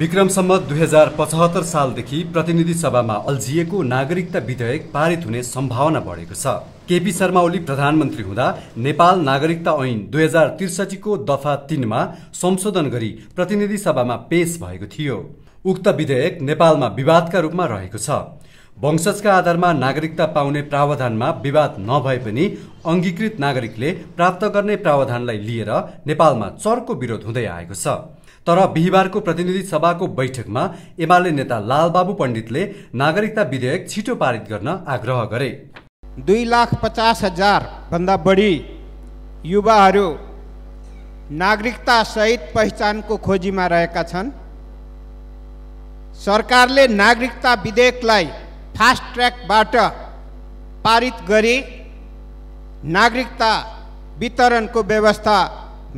विक्रमसम्म दुई हजार पचहत्तर सालदेखि प्रतिनिधि सभामा अल्झिएको नागरिकता विधेयक पारित हुने सम्भावना बढेको छ केपी शर्मा ओली प्रधानमन्त्री हुँदा नेपाल नागरिकता ऐन दुई हजार त्रिसठीको दफा तिनमा संशोधन गरी प्रतिनिधि सभामा पेश भएको थियो उक्त विधेयक नेपालमा विवादका रूपमा रहेको छ वंशजका आधारमा नागरिकता पाउने प्रावधानमा विवाद नभए पनि अङ्गीकृत नागरिकले प्राप्त गर्ने प्रावधानलाई लिएर नेपालमा चर्को विरोध हुँदै आएको छ तर बिहिबारको प्रतिनिधि सभाको बैठकमा एमाले नेता लालबाबु पण्डितले नागरिकता विधेयक छिटो पारित गर्न आग्रह गरे दुई लाख पचास हजारभन्दा बढी युवाहरू नागरिकतासहित पहिचानको खोजीमा रहेका छन् सरकारले नागरिकता विधेयकलाई फास्ट ट्र्याकबाट पारित गरी नागरिकता वितरणको व्यवस्था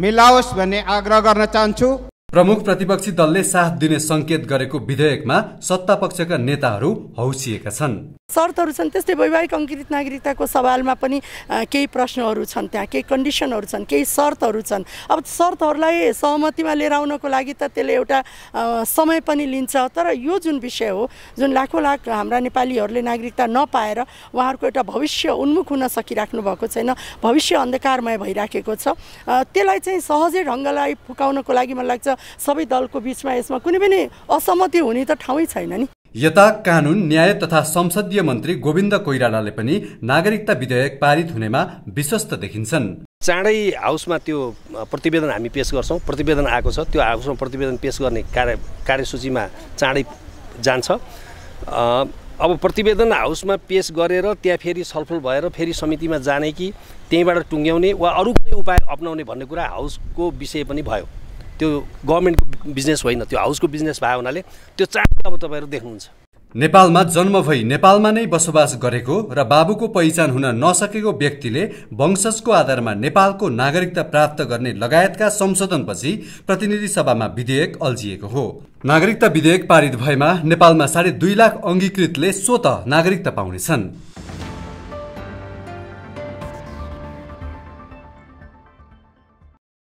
मिलाओस् भन्ने आग्रह गर्न चाहन्छु प्रमुख प्रतिपक्षी दलले साथ दिने संकेत गरेको विधेयकमा सत्तापक्षका नेताहरू हौसिएका छन् शर्तहरू छन् त्यस्तै वैवाहिक अङ्कृत नागरिकताको सवालमा पनि केही प्रश्नहरू छन् त्यहाँ केही कन्डिसनहरू छन् केही शर्तहरू छन् अब शर्तहरूलाई सहमतिमा लिएर आउनको लागि त त्यसले एउटा समय पनि लिन्छ तर यो जुन विषय हो जुन लाखौँ लाख हाम्रा नेपालीहरूले नागरिकता नपाएर उहाँहरूको एउटा भविष्य उन्मुख हुन सकिराख्नु भएको छैन भविष्य अन्धकारमय भइराखेको छ त्यसलाई चाहिँ सहजै ढङ्गलाई फुकाउनको लागि मलाई लाग्छ सबै दलको बिचमा यसमा कुनै पनि असहमति हुने त ठाउँै छैन नि यता कानुन न्याय तथा संसदीय मन्त्री गोविन्द कोइरालाले पनि नागरिकता विधेयक पारित हुनेमा विश्वस्त देखिन्छन् चाँडै हाउसमा त्यो प्रतिवेदन हामी पेस गर्छौँ प्रतिवेदन आएको छ त्यो हाउसमा प्रतिवेदन पेस गर्ने कार्य कार्यसूचीमा चाँडै जान्छ अब प्रतिवेदन हाउसमा पेस गरेर त्यहाँ फेरि छलफल भएर फेरि समितिमा जाने कि त्यहीँबाट टुङ्ग्याउने वा अरू कुनै उपाय अप्नाउने भन्ने कुरा हाउसको विषय पनि भयो त्यो गभर्मेन्टको बिजनेस होइन त्यो हाउसको बिजनेस भएको हुनाले त्यो चाँड अब तपाईँहरू देख्नुहुन्छ नेपालमा जन्म भई नेपालमा नै बसोबास गरेको र बाबुको पहिचान हुन नसकेको व्यक्तिले वंशजको आधारमा नेपालको नागरिकता प्राप्त गर्ने लगायतका संशोधनपछि प्रतिनिधि सभामा विधेयक अल्झिएको हो नागरिकता विधेयक पारित भएमा नेपालमा साढे दुई लाख अङ्गीकृतले स्वत नागरिकता पाउनेछन्